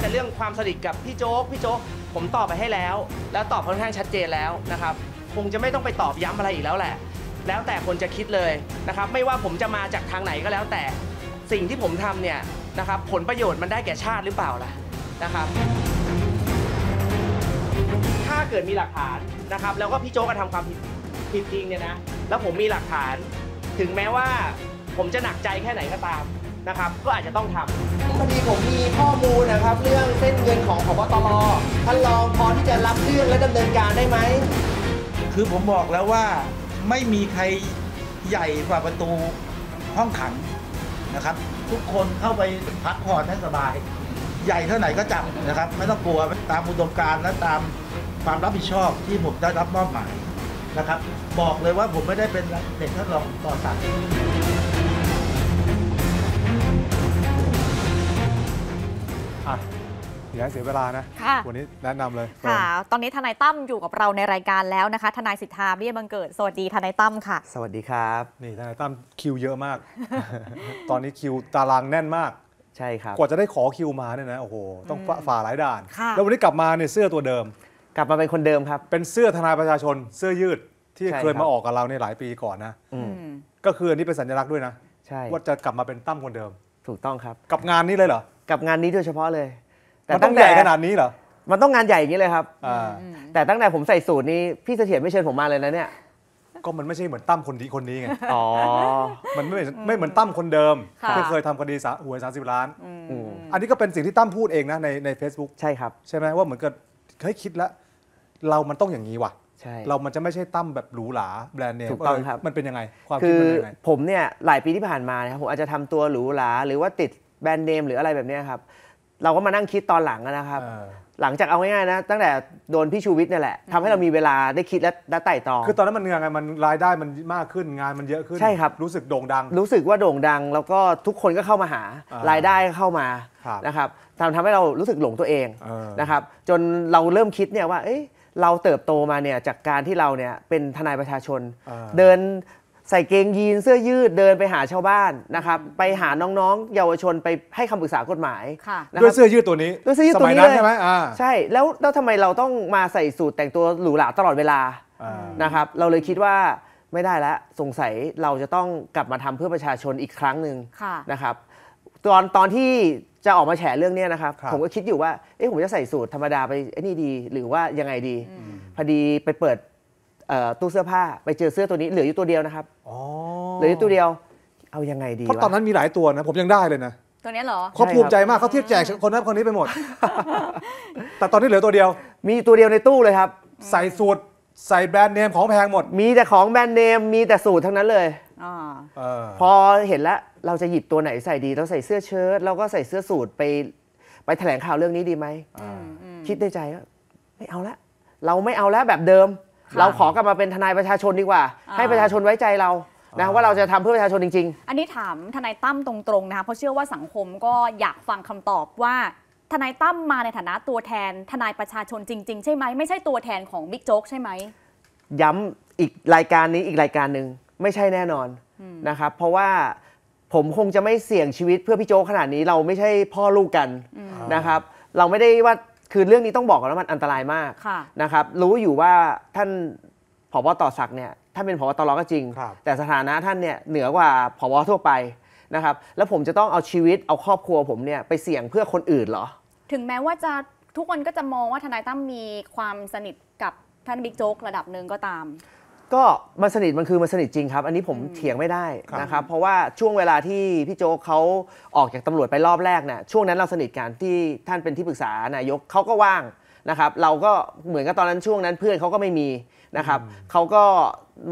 แต่เรื่องความสนิทกับพี่โจ๊ก พี่โจ๊กผมตอบไปให้แล้ว แล้วตอบค่อนข้างชัดเจนแล้วนะครับ คงจะไม่ต้องไปตอบย้ำอะไรอีกแล้วแหละ แล้วแต่คนจะคิดเลยนะครับ ไม่ว่าผมจะมาจากทางไหนก็แล้ว แต่ สิ่งที่ผมทำเนี่ยนะครับ ผลประโยชน์มันได้แก่ชาติหรือเปล่าล่ะนะครับ ถ้าเกิดมีหลักฐานนะครับ แล้วก็พี่โจ๊กกระทำความผิดผิดจริงเนี่ยนะ แล้วผมมีหลักฐาน ถึงแม้ว่าผมจะหนักใจแค่ไหนก็ตามนะครับก็อาจจะต้องทำพอดีผมมีข้อมูลนะครับ เรื่องเส้นเงินของพบตรท่านรองพอที่จะรับเรื่องและดำเนินการได้ไหมคือผมบอกแล้วว่าไม่มีใครใหญ่กว่าประตูห้องขังนะครับ ทุกคนเข้าไปพักผ่อนให้สบาย ใหญ่เท่าไหร่ก็จับนะครับไม่ต้องกลัวตามอุดมการณ์และตามความรับผิดชอบที่ผมได้รับมอบหมายนะครับ บอกเลยว่าผมไม่ได้เป็นเด็กท่านรองต่อสั่งย่าให้เสียเวลานะค่ะวันนี้แนะนำเลยค่ะ ตอนนี้ทนายตั้มอยู่กับเราในรายการแล้วนะคะทนายสิทธาเบี้ยบังเกิด สวัสดีทนายตั้มค่ะ สวัสดีครับ นี่ทนายตั้มคิวเยอะมาก ตอนนี้คิวตารางแน่นมาก ใช่ครับ กว่าจะได้ขอคิวมาเนี่ยนะ โอ้โห ต้องฝ่าหลายด่านค่ะแล้ววันนี้กลับมาเนี่ยเสื้อตัวเดิม กลับมาเป็นคนเดิมครับ เป็นเสื้อทนายประชาชน เสื้อยืดที่เคยมาออกกับเราในหลายปีก่อนนะ ก็คืออันนี้เป็นสัญลักษณ์ด้วยนะ ใช่ ว่าจะกลับมาเป็นตั้มคนเดิม ถูกต้องครับ กับงานนี้เลยเหรอกับงานนี้โดยเฉพาะเลยแต่มันต้องใหญ่ขนาดนี้เหรอ มันต้องงานใหญ่อย่างนี้เลยครับอแต่ตั้งแต่ผมใส่สูตรนี้ พี่เสถียรไม่เชิญผมมาเลยนะเนี่ย ก็มันไม่ใช่เหมือนตั้มคนนี้คนนี้ไง อ๋อ มันไม่เหมือนไม่เหมือนตั้มคนเดิมที่เคยทำคดีสาหวยิบล้าน อันนี้ก็เป็นสิ่งที่ตั้มพูดเองนะในในเฟซบุ๊กใช่ครับ ใช่ไหมว่าเหมือนกับเฮ้ยคิดแล้วเรามันต้องอย่างนี้ว่ะ เรามันจะไม่ใช่ตั้มแบบหรูหราแบรนด์เนมถูกต้องครับมันเป็นยังไงความคิดมันเป็นยังไงผมเนี่ยหลายปีที่ผ่านมานะครับผมอาจจะทำตัวหรูหราหรือว่าติดแบรนด์เนมหรืออะไรแบบนี้ครับเราก็มานั่งคิดตอนหลังนะครับ หลังจากเอาง่ายๆนะ ตั้งแต่โดนพี่ชูวิทย์นี่แหละทำให้เรามีเวลาได้คิดและไต่ตองคือตอนนั้นมันเงินไงมันรายได้มันมากขึ้นงานมันเยอะขึ้นใช่ครับรู้สึกโด่งดัง รู้สึกว่าโด่งดังแล้วก็ทุกคนก็เข้ามาหารายได้เข้ามานะครับทำทำให้เรารู้สึกหลงตัวเองอนะครับ จนเราเริ่มคิดเนี่ยว่าเอ้ยเราเติบโตมาเนี่ยจากการที่เราเนี่ยเป็นทนายประชาชน เดินใส่เกงยีนเสื้อยืดเดินไปหาชาวบ้านนะครับไปหาน้องๆ เยาวชนไปให้คำปรึกษากฎหมายค่ะะคด้วยเสื้อยืดตัวนี้ด้วยเสื้อยืดตัวนี้มัยนั้นเลยใช่ไหมอ่าใช่แล้วแล้วทำไมเราต้องมาใส่สูตรแต่งตัวหรูหราตลอดเวลานะครับ เราเลยคิดว่าไม่ได้แล้วสงสัยเราจะต้องกลับมาทำเพื่อประชาชนอีกครั้งหนึ่งะนะครับ ตอนตอนที่จะออกมาแฉเรื่องนี้นะครับผมก็คิดอยู่ว่าเอ๊ะผมจะใส่สูตรธรรมดาไปไอ้นี่ดี หรือว่ายังไงดีพอดีไปเปิดตู้เสื้อผ้าไปเจอเสื้อตัวนี้ เหลืออยู่ตัวเดียวนะครับเหลืออยู่ตัวเดียว เอายังไงดีเพราะตอนนั้นมีหลายตัวนะผมยังได้เลยนะ ตัวนี้เหรอเขาภูมิใจมากเขาเทียบแจกคนนั้นคนนี้ไปหมด แต่ตอนนี้เหลือตัวเดียว มีตัวเดียวในตู้เลยครับ ใส่สูตรใส่แบรนด์เนมของแพงหมด มีแต่ของแบรนด์เนม มีแต่สูตรทั้งนั้นเลยอพอเห็นแล้วเราจะหยิบตัวไหนใส่ดีเราใส่เสื้อเชิ้ตเราก็ใส่เสื้อสูตรไป ไปแถลงข่าวเรื่องนี้ดีไหมคิดในใจว่าไม่เอาละ เราไม่เอาแล้วแบบเดิมเราขอกลับมาเป็นทนายประชาชนดีกว่า ให้ประชาชนไว้ใจเรานะว่าเราจะทำเพื่อประชาชนจริง ๆ อันนี้ถามทนายตั้มตรงๆนะคะเพราะเชื่อว่าสังคมก็อยากฟังคำตอบว่า ทนายตั้มมาในฐานะตัวแทน ทนายประชาชนจริงๆ ใช่ไหมไม่ใช่ตัวแทนของบิ๊กโจ๊กใช่ไหมย้ำอีกรายการนี้อีกรายการหนึ่งไม่ใช่แน่นอนนะครับ เพราะว่าผมคงจะไม่เสี่ยงชีวิตเพื่อพี่โจ๊กขนาดนี้เราไม่ใช่พ่อลูกกันนะครับ เราไม่ได้ว่าคือเรื่องนี้ต้องบอกก่อนว่ามันอันตรายมากนะครับรู้อยู่ว่าท่านผบต่อศักเนี่ยท่านเป็นผบตรก็จริงแต่สถานะท่านเนี่ยเหนือกว่าผบทั่วไปนะครับแล้วผมจะต้องเอาชีวิตเอาครอบครัวผมเนี่ยไปเสี่ยงเพื่อคนอื่นเหรอ ถึงแม้ว่าจะทุกคนก็จะมองว่าทนายตั้มมีความสนิทกับท่านบิ๊กโจ๊กระดับหนึ่งก็ตามก็มันสนิทมันคือมันสนิทจริงครับ อันนี้ผมเถียงไม่ได้นะครับเพราะว่าช่วงเวลาที่พี่โจ๊กเขาออกจากตำรวจไปรอบแรกเนี่ยช่วงนั้นเราสนิทกันที่ท่านเป็นที่ปรึกษานายกเขาก็ว่างนะครับ เราก็เหมือนกับตอนนั้นช่วงนั้นเพื่อนเขาก็ไม่มีนะครับเขาก็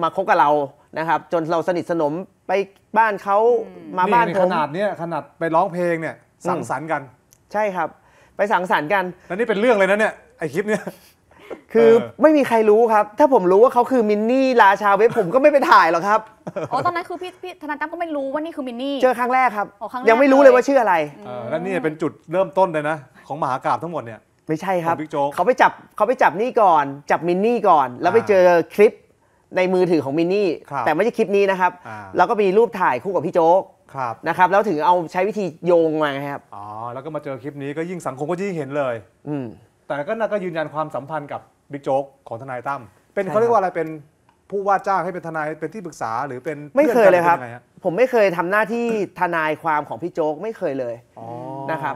มาคบกับเรานะครับ จนเราสนิทสนมไปบ้านเขามาบ้านผมขนาดเนี้ยขนาดไปร้องเพลงเนี่ยสังสรรค์กัน ใช่ครับ ไปสังสรรค์กันแล้วนี่เป็นเรื่องเลยนะเนี่ยไอคลิปเนี่ยคือไม่มีใครรู้ครับ ถ้าผมรู้ว่าเขาคือมินนี่ราชาเว็บผมก็ไม่ไปถ่ายหรอกครับอ๋อตอนนั้นคือพี่พี่ธนาตั้มก็ไม่รู้ว่านี่คือมินนี่เจอครั้งแรกครับยังไม่รู้เลยว่าชื่ออะไรแล้วนี่เป็นจุดเริ่มต้นเลยนะ ของมหากราบทั้งหมดเนี่ยไม่ใช่ครับโจ๊กเขาไปจับเขาไปจับนี่ก่อน จับมินนี่ก่อนแล้วไปเจอคลิปในมือถือของมินนี่แต่ไม่ใช่คลิปนี้นะครับแล้วก็มีรูปถ่ายคู่กับพี่โจ๊กครับนะครับ แล้วถึงเอาใช้วิธีโยงมาครับอ๋อแล้วก็มาเจอคลิปนี้ก็ยิ่งสังคมก็ยิ่งเห็นเลย อืแต่ก็น่าก็ยืนยันความสัมพันธ์กับบิ๊กโจ๊กของทนายตั้มเป็นเขาเรียกว่าอะไรเป็นผู้ว่าจ้างให้เป็นทนายเป็นที่ปรึกษาหรือเป็นไม่เคยเลยครับ ผมไม่เคยทำหน้าที่ทนายความของพี่โจ๊กไม่เคยเลยนะครับ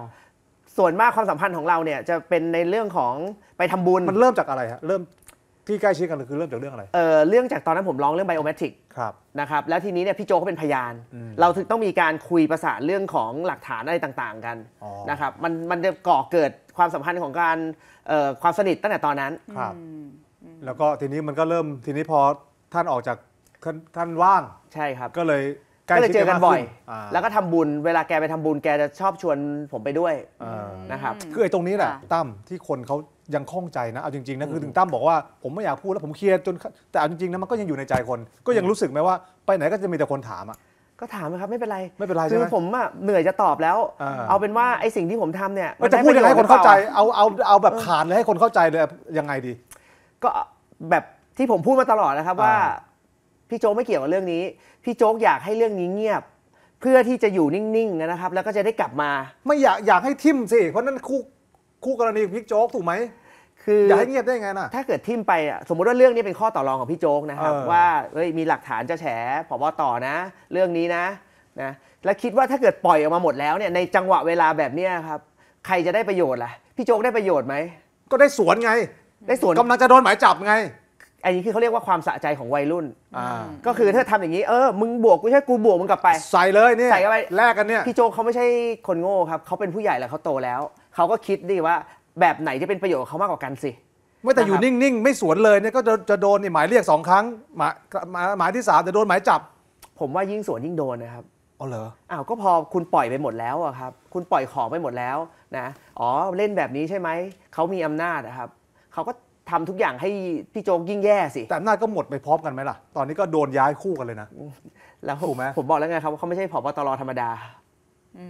ส่วนมากความสัมพันธ์ของเราเนี่ยจะเป็นในเรื่องของไปทำบุญ มันเริ่มจากอะไรฮะเริ่มที่ใกล้ชิดกัน คือเริ่มจากเรื่องอะไรเออเรื่องจากตอนนั้นผมร้องเรื่องไบโอเมตริกครับนะครับแล้วทีนี้เนี่ยพี่โจเขาเป็นพยาน เราถึงต้องมีการคุยประสานเรื่องของหลักฐานอะไรต่างๆกันนะครับ มันมันจะก่อเกิดความสัมพันธ์ของการเอ่อความสนิทตั้งแต่ตอนนั้นครับแล้วก็ทีนี้มันก็เริ่มทีนี้พอท่านออกจากท่านท่านว่างใช่ครับก็เลยก็เลยเจอกันบ่อย แล้วก็ทำบุญ เวลาแกไปทำบุญแกจะชอบชวนผมไปด้วยนะครับ คือไอ้ตรงนี้แหละตั้มที่คนเขายังคล่องใจนะ เอาจริงๆนะคือถึงตั้มบอกว่าผมไม่อยากพูดแล้ว ผมเคลียร์จน แต่เอาจริงๆนะมันก็ยังอยู่ในใจคนก็ยังรู้สึกไหมว่าไปไหนก็จะมีแต่คนถามอ่ะ ก็ถามนะครับไม่เป็นไรไม่เป็นไรคือผมอ่ะเหนื่อยจะตอบแล้ว เอาเป็นว่าไอ้สิ่งที่ผมทำเนี่ยมันจะพูดยังไงให้คนเข้าใจเอาเอาเอาแบบขาดเลยให้คนเข้าใจเลยยังไงดี ก็แบบที่ผมพูดมาตลอดนะครับว่าพี่โจ๊กไม่เกี่ยวกับเรื่องนี้ พี่โจ๊กอยากให้เรื่องนี้เงียบ เพื่อที่จะอยู่นิ่งๆนะครับ แล้วก็จะได้กลับมาไม่อยากอยากให้ทิมสิเพราะนั่นคู่คู่กรณีของพี่โจ๊กถูกไหมคืออยากให้เงียบได้ไงน่ะถ้าเกิดทิมไปอ่ะสมมติว่าเรื่องนี้เป็นข้อต่อรองของพี่โจ๊กนะครับ ว่าเฮ้ยมีหลักฐานจะแฉผบต่อนะ เรื่องนี้นะนะ แล้วคิดว่าถ้าเกิดปล่อยออกมาหมดแล้วเนี่ยในจังหวะเวลาแบบเนี้ยครับใครจะได้ประโยชน์ล่ะ พี่โจ๊กได้ประโยชน์ไหมก็ได้สวนไงได้สวนกำลังจะโดนหมายจับไงอันนี้คือเขาเรียกว่าความสะใจของวัยรุ่น อ่า ก็คือถ้าทำอย่างนี้ เออ มึงบวกกูใช่กูบวกมึงกลับไป ใส่เลยเนี่ยใส่เข้าไปแลกกันเนี่ย พี่โจเขาไม่ใช่คนโง่ครับ เขาเป็นผู้ใหญ่แล้วเขาโตแล้ว เขาก็คิดดิว่าแบบไหนจะเป็นประโยชน์กับเขามากกว่ากันสิ ไม่แต่อยู่นิ่งๆ ไม่สวนเลยเนี่ยก็จะจะโดนนี่หมายเรียกสองครั้งหมายหมายที่สามจะโดนหมายจับ ผมว่ายิ่งสวนยิ่งโดนนะครับ อ๋อเหรอ อ้าว ก็พอคุณปล่อยไปหมดแล้วอะครับ คุณปล่อยของไปหมดแล้วนะ อ๋อเล่นแบบนี้ใช่ไหม เขามีอำนาจนะครับเขาก็ทำทุกอย่างให้พี่โจ๊กยิ่งแย่สิ แต่อำนาจก็หมดไปพร้อมกันไหมล่ะ ตอนนี้ก็โดนย้ายคู่กันเลยนะ แล้วถูกไหมผมบอกแล้วไงครับว่าเขาไม่ใช่ผบตรธรรมดา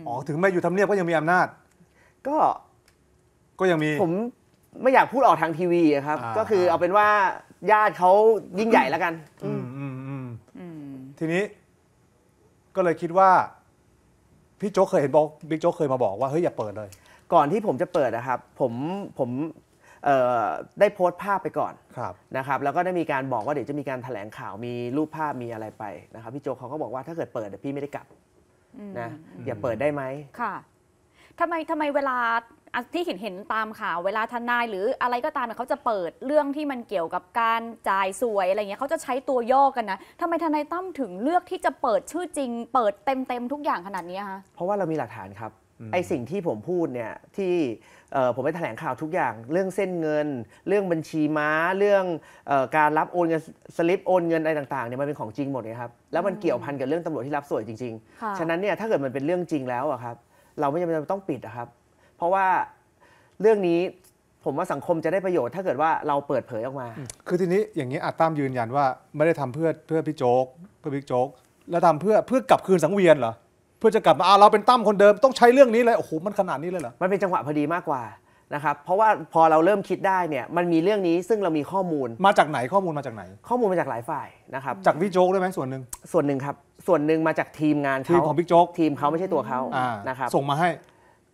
อ๋อ ถึงแม้อยู่ทำเนียบก็ยังมีอำนาจ ก็ ก็ยังมี ผมไม่อยากพูดออกทางทีวีครับ ก็คือเอาเป็นว่าญาติเขายิ่งใหญ่แล้วกันอืมอืมอืมทีนี้ ก็เลยคิดว่าพี่โจ๊กเคยเห็นบอกบิ๊กโจ๊กเคยมาบอกว่าเฮ้ยอย่าเปิดเลย ก่อนที่ผมจะเปิดนะครับ ผมผมได้โพสต์ภาพไปก่อนนะครับ แล้วก็ได้มีการบอกว่าเดี๋ยวจะมีการแถลงข่าวมีรูปภาพมีอะไรไปนะครับพี่โจเขาก็บอกว่าถ้าเกิดเปิดเดี๋ยวพี่ไม่ได้กลับนะอย่าเปิดได้ไหมค่ะทำไมทำไมเวลาที่เห็นเห็นตามข่าวเวลาทนายหรืออะไรก็ตามเขาจะเปิดเรื่องที่มันเกี่ยวกับการจ่ายสวยอะไรเงี้ยเขาจะใช้ตัวย่อกันนะทำไมทนายตั้มถึงเลือกที่จะเปิดชื่อจริง เปิดเต็มเต็มทุกอย่างขนาดนี้คะเพราะว่าเรามีหลักฐานครับไอสิ่งที่ผมพูดเนี่ยที่ผมไปแถลงข่าวทุกอย่าง เรื่องเส้นเงิน เรื่องบัญชีม้า เรื่องอการรับโอนเงินสลิปโอนเงินอะไรต่างๆเนี่ยมันเป็นของจริงหมดนะครับแล้วมันเกี่ยวพันกับเรื่องตำรวจที่รับสวยจริงๆ ฉะนั้นเนี่ยถ้าเกิดมันเป็นเรื่องจริงแล้วอะครับเราไม่จำเป็นต้องปิดอะครับ เพราะว่าเรื่องนี้ผมว่าสังคมจะได้ประโยชน์ ถ้าเกิดว่าเราเปิดเผยออกมา คือทีนี้อย่างนี้อาจตามยืนยันว่า ไม่ได้ทำเพื่อเพื่อพี่โจ๊กเพื่อพี่โจ๊กแล้วทำเพื่อเพื่อกลับคืนสังเวียนเหรอพื่อจะกลับมาเราเป็นตั้มคนเดิมต้องใช้เรื่องนี้เลยโอ้โหมันขนาดนี้เลยเหรอมันเป็นจังหวะพอดีมากกว่านะครับเพราะว่าพอเราเริ่มคิดได้เนี่ยมันมีเรื่องนี้ซึ่งเรามีข้อมูลมาจากไหนข้อมูลมาจากไหน ข้อมูลมาจากหลายฝ่ายนะครับจากพี่โจ๊กได้ไหมส่วนหนึ่ง ส่วนหนึ่งครับส่วนหนึ่งมาจากทีมงานทีมของพี่โจ๊กทีมเขาไม่ใช่ตัวเขานะครับส่งมาให้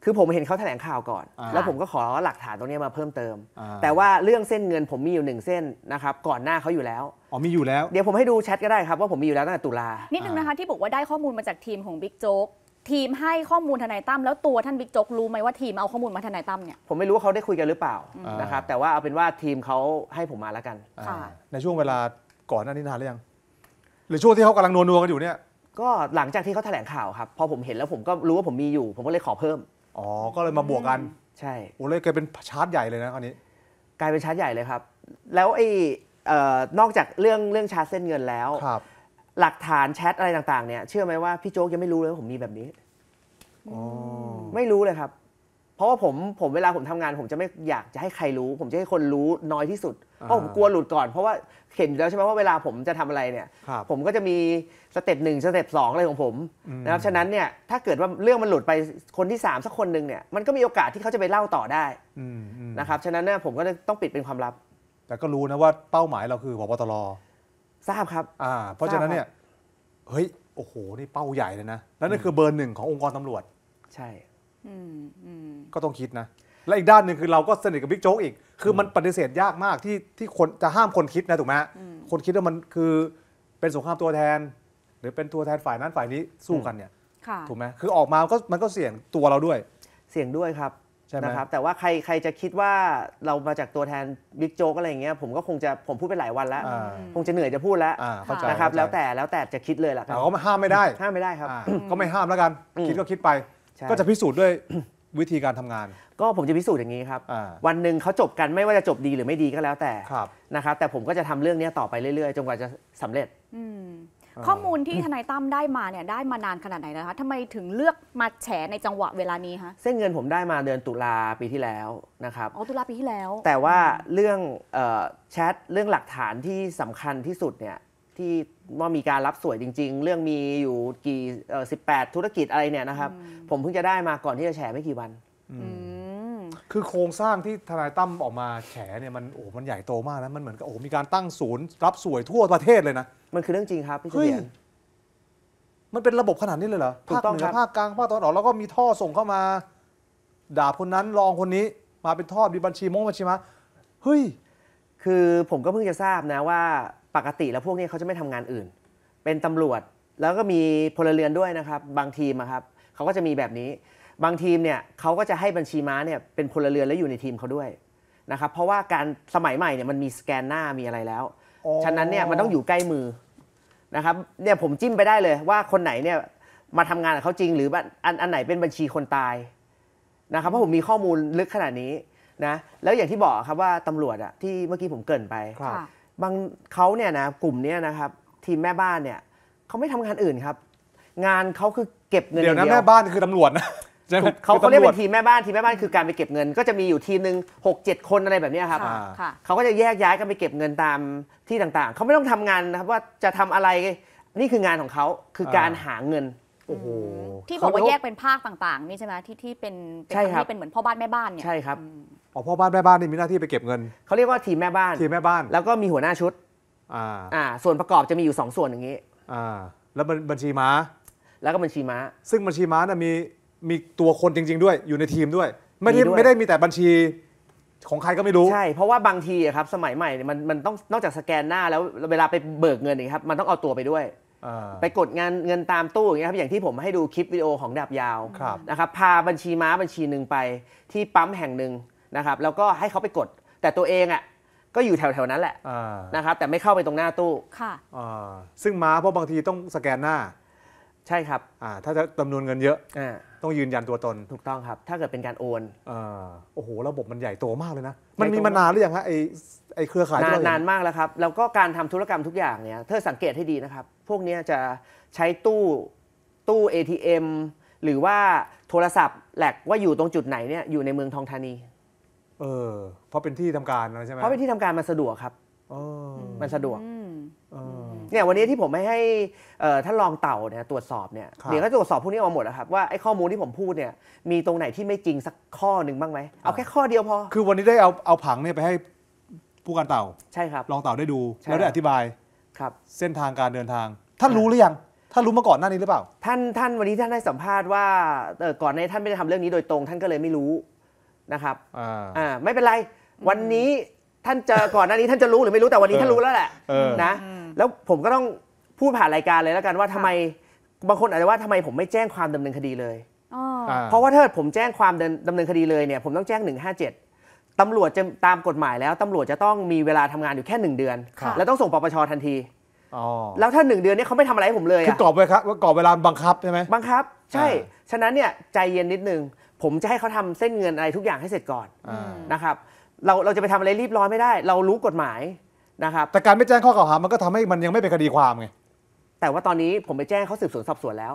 คือผมเห็นเขาแถลงข่าวก่อนอแล้วผมก็ขอหลักฐานตรงนี้มาเพิ่มเติม แต่ว่าเรื่องเส้นเงินผมมีอยู่หนึ่งเส้น นะครับ ก่อนหน้าเขาอยู่แล้ว อ๋อ มีอยู่แล้วเดี๋ยวผมให้ดูแชทก็ได้ครับ ว่าผมมีอยู่แล้วตั้งแต่ตุลา นิดนึงนะคะที่บอกว่าได้ข้อมูลมาจากทีมของบิ๊กโจ๊กทีมให้ข้อมูลทนายตั้มแล้วตัวท่านบิ๊กโจ๊กรู้ไหมว่าทีมเอาข้อมูลมาทนายตั้มเนี่ยผมไม่รู้ว่าเขาได้คุยกันหรือเปล่านะครับแต่ว่าเอาเป็นว่าทีมเขาให้ผมมาแล้วกันค่ะในช่วงเวลาก่อนหน้านี้นานหรือยังหรือช่วงที่เขากำลังนัวนัวๆกันอยู่เนี่ย ก็หลังจากที่เขาแถลงข่าวครับพอผมเห็นแล้วผมก็รู้ว่าผมมีอยู่ ผมก็เลยขอเพิ่มอ๋อ ก็เลยมาบวกกัน ใช่โอ้เลยกลายเป็นชาร์จใหญ่เลยนะคราวนี้ กลายเป็นชาร์จใหญ่เลยครับ แล้วไอ้นอกจากเรื่องเรื่องชาร์จเส้นเงินแล้วครับ หลักฐานแชทอะไรต่างๆเนี่ยเชื่อไหมว่าพี่โจ๊กยังไม่รู้เลยว่าผมมีแบบนี้ไม่รู้เลยครับเพราะว่าผมผมเวลาผมทำงาน ผมจะไม่อยากจะให้ใครรู้ ผมจะให้คนรู้น้อยที่สุดเพราะผมกลัวหลุดก่อนเพราะว่าเห็นแล้วใช่ไหมว่าเวลาผมจะทำอะไรเนี่ย ผมก็จะมีสเต็ปหนึ่งสเต็ปสองอะไรของผมนะครับฉะนั้นเนี่ยถ้าเกิดว่าเรื่องมันหลุดไปคนที่3สักคนหนึ่งเนี่ยมันก็มีโอกาสที่เขาจะไปเล่าต่อได้นะครับฉะนั้นเนี่ยผมก็ต้องปิดเป็นความลับ แต่ก็รู้นะว่า เป้าหมายเราคือพบตรทราบครับอ่าเพราะฉะนั้นเนี่ยเฮ้ยโอ้โหนี่เป้าใหญ่เลยนะแลนั่นคือเบอร์หนึ่งขององค์กรตำรวจ ใช่ก็ต้องคิดนะ และอีกด้านหนึ่งคือเราก็สนิทกับบิ๊กโจ๊กอีกคือมันปฏิเสธยากมากที่ที่คนจะห้ามคนคิดนะถูกไหมคนคิดว่ามันคือเป็นสงครามตัวแทน หรือเป็นตัวแทนฝ่ายนั้นฝ่ายนี้สู้กันเนี่ยถูกไหมคือออกมาก็มันก็เสี่ยงตัวเราด้วย เสี่ยงด้วยครับหมครับ แต่ว่าใครใครจะคิดว่าเรามาจากตัวแทนบิ๊กโจ๊กอะไรอย่างเงี้ยผมก็คงจะผมพูดไปหลายวันแล้วคงจะเหนื่อยจะพูดแล้วนะครับ แล้วแต่แล้วแต่จะคิดเลยล่ะครัก็ห้ามไม่ได้ ห้ามไม่ได้ครับ ก็ไม่ห้ามแล้วกัน คิดก็คิดไปก็จะพิสูจน์ด้วยวิธีการทำงาน ก็ผมจะพิสูจน์อย่างนี้ครับ วันหนึ่งเขาจบกันไม่ว่าจะจบดีหรือไม่ดีก็แล้วแต่นะครับ แต่ผมก็จะทำเรื่องนี้ต่อไปเรื่อยๆจนกว่าจะสำเร็จข้อมูลที่ทนายตั้มได้มาเนี่ยได้มานานขนาดไหนนะคะทำไมถึงเลือกมาแฉในจังหวะเวลานี้คะเส้นเงินผมได้มาเดือนตุลาปีที่แล้วนะครับอ๋อตุลาปีที่แล้ว แต่ว่าเรื่องแชทเรื่องหลักฐานที่สำคัญที่สุดเนี่ยที่ว่ามีการรับสวยจริง ๆ เรื่องมีอยู่กี่สิบแปดธุรกิจอะไรเนี่ยนะครับ ผมเพิ่งจะได้มาก่อนที่จะแฉไม่กี่วันคือโครงสร้างที่ทนายตั้มออกมาแฉเนี่ยมันโอ้ มันใหญ่โตมากนะ มันเหมือนกับโอ้ มีการตั้งศูนย์รับสวยทั่วประเทศเลยนะ มันคือเรื่องจริงครับพี่เฉลียนมันเป็นระบบขนาดนี้เลยเหรอภาคเหนือภาคกลางภาคตะวันออกแล้วก็มีท่อส่งเข้ามาด่าคนนั้นรองคนนี้มาเป็นท่อมีบัญชีมงบัญชีมาเฮ้ย คือผมก็เพิ่งจะทราบนะว่าปกติแล้วพวกนี้เขาจะไม่ทำงานอื่น เป็นตำรวจแล้วก็มีพลเรือนด้วยนะครับ บางทีมครับเขาก็จะมีแบบนี้ บางทีมเนี่ยเขาก็จะให้บัญชีม้าเนี่ยเป็นพลเรือนแล้วอยู่ในทีมเขาด้วยนะครับเพราะว่าการสมัยใหม่เนี่ยมันมีสแกนหน้า มีอะไรแล้ว ฉะนั้นเนี่ยมันต้องอยู่ใกล้มือนะครับเนี่ยผมจิ้มไปได้เลย ว่าคนไหนเนี่ยมาทำงานกับเขาจริง หรืออันอันไหนเป็นบัญชีคนตายนะครับเพราะผมมีข้อมูลลึกขนาดนี้นะแล้วอย่างที่บอกครับว่าตำรวจอะที่เมื่อกี้ผมเกินไปบางเขาเนี่ยนะกลุ่มเนี้ยนะครับ ทีมแม่บ้านเนี่ยเขาไม่ทำงานอื่นครับ งานเขาคือเก็บเงินเดี๋ยวนะแม่บ้านคือตำรวจนะเขาเขาเรียกเป็นทีมแม่บ้านทีมแม่บ้านคือการไปเก็บเงินก็จะมีอยู่ทีมหนึ่งหกเจ็ดคนอะไรแบบนี้ครับเขาก็จะแยกย้ายกันไปเก็บเงินตามที่ต่างๆเขาไม่ต้องทำงานนะครับ ว่าจะทำอะไรนี่คืองานของเขาคือการหาเงินโอ้โหที่บอกว่าแยกเป็นภาคต่างๆนี่ใช่ไหมที่ที่เป็นใช่ครับที่เป็นเหมือนพ่อบ้านแม่บ้านเนี่ยใช่ครับอ๋อพ่อบ้านแม่บ้านนี่มีหน้าที่ไปเก็บเงิน เขาเรียกว่าทีมแม่บ้าน ทีมแม่บ้าน แล้วก็มีหัวหน้าชุด อ่า อ่า ส่วนประกอบจะมีอยู่ 2 ส่วนอย่างนี้ อ่า แล้วบัญบัญชีม้า แล้วก็บัญชีม้า ซึ่งบัญชีม้าน่ะมีมีตัวคนจริง ๆ ด้วยอยู่ในทีมด้วย ไม่ได้ด้ไม่ได้มีแต่บัญชีของใครก็ไม่รู้ ใช่ เพราะว่าบางทีอะครับสมัยใหม่เนี่ยมันมันต้องนอกจากสแกนหน้าแล้วเวลาไปเบิกเงินนี่ครับมันต้องเอาตัวไปด้วยอ่าไปกดงานเงินตามตู้ อย่างเงี้ยครับอย่างที่ผมให้ดูคลิปวิดีโอของดาบยาวครับนะครับ พาบัญชีม้าบัญชีหนึ่งไป ที่ปั๊มแห่งหนึ่งนะครับแล้วก็ให้เขาไปกดแต่ตัวเองอ่ะก็อยู่แถวๆ นั้นแหละนะครับแต่ไม่เข้าไปตรงหน้าตู้ค่ะ ซึ่งมาเพราะบางทีต้องสแกนหน้า ใช่ครับถ้าจะจำนวนเงินเยอะอต้องยืนยันตัวตนถูกต้องครับถ้าเกิดเป็นการโอนอโอ้โหระบบมันใหญ่ โตมากเลยนะ มันมีมานานหรือยังฮะไอไอเครือข่ายนานนานมากแล้วครับ แล้วก็การทำธุรกรรมทุกอย่างเนี่ยเธอสังเกตให้ดีนะครับ พวกนี้จะใช้ตู้ตู้ ATM หรือว่าโทรศัพท์แหลกว่าอยู่ตรงจุดไหนเนี่ยอยู่ในเมืองทองธานีเออเพราะเป็นที่ทำการใช่ไหมเพราะเป็นที่ทำการ มันสะดวกครับออมันสะดวกเนี่ยวันนี้ที่ผมไม่ให้ท่านรองเต่าเนี่ยตรวจสอบเนี่ยเดี๋ยวก็ตรวจสอบพวกนี้ออกมาหมดแล้วครับว่าไอ้ข้อมูลที่ผมพูดเนี่ยมีตรงไหนที่ไม่จริงสักข้อหนึ่งบ้างไหมเอาแค่ข้อเดียวพอ คือวันนี้ได้เอาเอาผังเนี่ยไปให้ผู้การเต่าใช่ครับรองเต่าได้ดู แล้วได้อธิบายครับ เส้นทางการเดินทาง ท่านรู้หรือยังท่านรู้มาก่อนหน้านี้หรือเปล่าท่านท่านวันนี้ท่านให้สัมภาษณ์ว่าก่อนในท่านไม่ได้ทำเรื่องนี้โดยตรงท่านก็เลยไม่รู้นะครับอ่า ไม่เป็นไร วันนี้ท่านเจอ ก่อนหน้านี้ท่านจะรู้หรือไม่รู้ แต่วันนี้ท่านรู้แล้วแหละ นะ แล้วผมก็ต้องพูดผ่านรายการเลยแล้วกันว่าทำไม บางคนอาจจะว่าทำไมผมไม่แจ้งความดำเนินคดีเลย เพราะว่าถ้าผมแจ้งความดำเนินคดีเลยเนี่ย ผมต้องแจ้ง 157ตำารวจจะตามกฎหมายแล้วตำรวจจะต้องมีเวลาทำงานอยู่แค่หนึ่งเดือน แล้วต้องส่งปปชทันที แล้วถ้าหนึ่งเดือนนี้เขาไม่ทำอะไรผมเลยคือกอบเว่ากรอบเวลาบังคับใช่ไหม บังคับ ใช่ ฉะนั้นเนี่ยใจเย็นนิดนึงผมจะให้เขาทำเส้นเงินอะไรทุกอย่างให้เสร็จก่อนนะครับ เราเราจะไปทำอะไรรีบร้อนไม่ได้ เรารู้กฎหมายนะครับ แต่การไม่แจ้งข้อกล่าวหามันก็ทำให้มันยังไม่เป็นคดีความไงแต่ว่าตอนนี้ผมไปแจ้งเขาสืบสวนสอบสวนแล้ว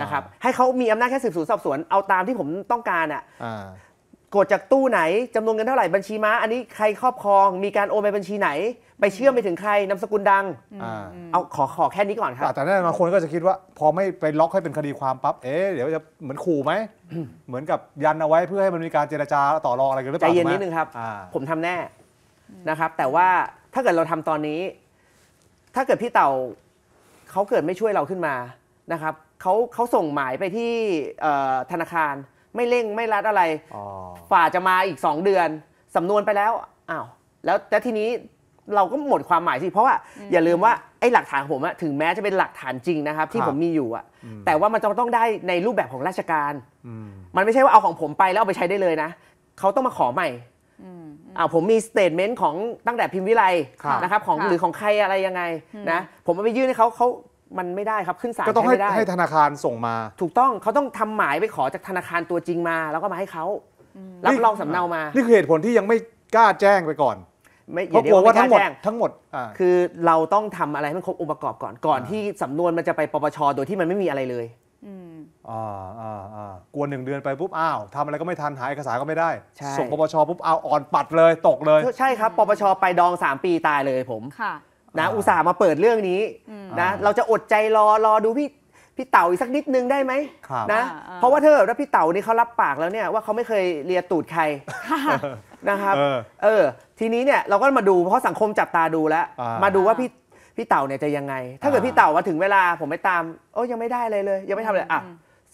นะครับให้เขามีอำนาจแค่สืบสวนสอบสวนเอาตามที่ผมต้องการอ่ะกดจากตู้ไหนจำนวนเงินเท่าไหร่ บัญชีม้าอันนี้ใครครอบครอง มีการโอนไปบัญชีไหน ไปเชื่อมไปถึงใครนามสกุลดังอเอาขอขอแค่นี้ก่อนครับ แต่แน่นอนคนก็จะคิดว่าพอไม่ไปล็อกให้เป็นคดีความปั๊บเอ๊ะเดี๋ยวจะเหมือนขู่ไหมเหมือนกับยันเอาไว้เพื่อให้มันมีการเจรจาต่อรองอะไรกันหรือเปล่าใจเย็นนิดนึงครับ ผมทำแน่นะครับ แต่ว่าถ้าเกิดเราทำตอนนี้ ถ้าเกิดพี่เต่าเขาเกิดไม่ช่วยเราขึ้นมานะครับเขาเขาส่งหมายไปที่ธนาคารไม่เร่งไม่รัดอะไรฝ่าจะมาอีกสองเดือนสำนวนไปแล้วอ้าวแล้วแต่ทีนี้เราก็หมดความหมายสิ เพราะว่าอย่าลืมว่า ไอ้หลักฐานผมอะถึงแม้จะเป็นหลักฐานจริงนะครับ ที่ผมมีอยู่อะแต่ว่ามันจะต้องได้ในรูปแบบของราชการ มันไม่ใช่ว่าเอาของผมไป แล้วเอาไปใช้ได้เลยนะ เขาต้องมาขอใหม่อ่าผมมีสเตทเมนต์ของตั้งแต่พิมพ์วิไลนะครับ ของหรือของใครอะไรยังไงนะผมเอาไปยื่นให้เขาเขามันไม่ได้ครับขึ้นศาลก็ต้องให้ไให้ธนาคารส่งมา ถูกต้องเขาต้องทำหมายไปขอจากธนาคารตัวจริงมา แล้วก็มาให้เขารับรองสำเนามา นี่คือเหตุผลที่ยังไม่กล้าแจ้งไปก่อนเพราะกลัวว่าทั้งหมดทั้งหมดคือเราต้องทำอะไรให้มันครบองค์ประกอบก่อนก่อนที่สำนวนมันจะไปปปชโดยที่มันไม่มีอะไรเลยอ่าอ่าอ่ากลัวหนึ่งเดือนไปปุ๊บอ้าวทำอะไรก็ไม่ทันหายเอกสารก็ไม่ได้ ส่งปปชปุ๊บเอาอ่อนปัดเลย ตกเลย ใช่ครับ ปปชไปดอง3ปีตายเลยผม ค่ะนะอุตส่าห์มาเปิดเรื่องนี้นะเราจะอดใจรอรอดูพี่พี่เต่าอีกสักนิดนึงได้ไหมนะเพราะว่าเธอแล้ว่าพี่เต่านี่เขารับปากแล้วเนี่ยว่าเขาไม่เคยเลียตูดใครนะครับเออทีนี้เนี่ยเราก็มาดูเพราะสังคมจับตาดูแล้ว มาดูว่าพี่พี่เต่าเนี่ยจะยังไง ถ้าเกิดพี่เต่าว่าถึงเวลาผมไม่ตามโอ้ยังไม่ได้เลยเลยยังไม่ทำเลยอ่ะ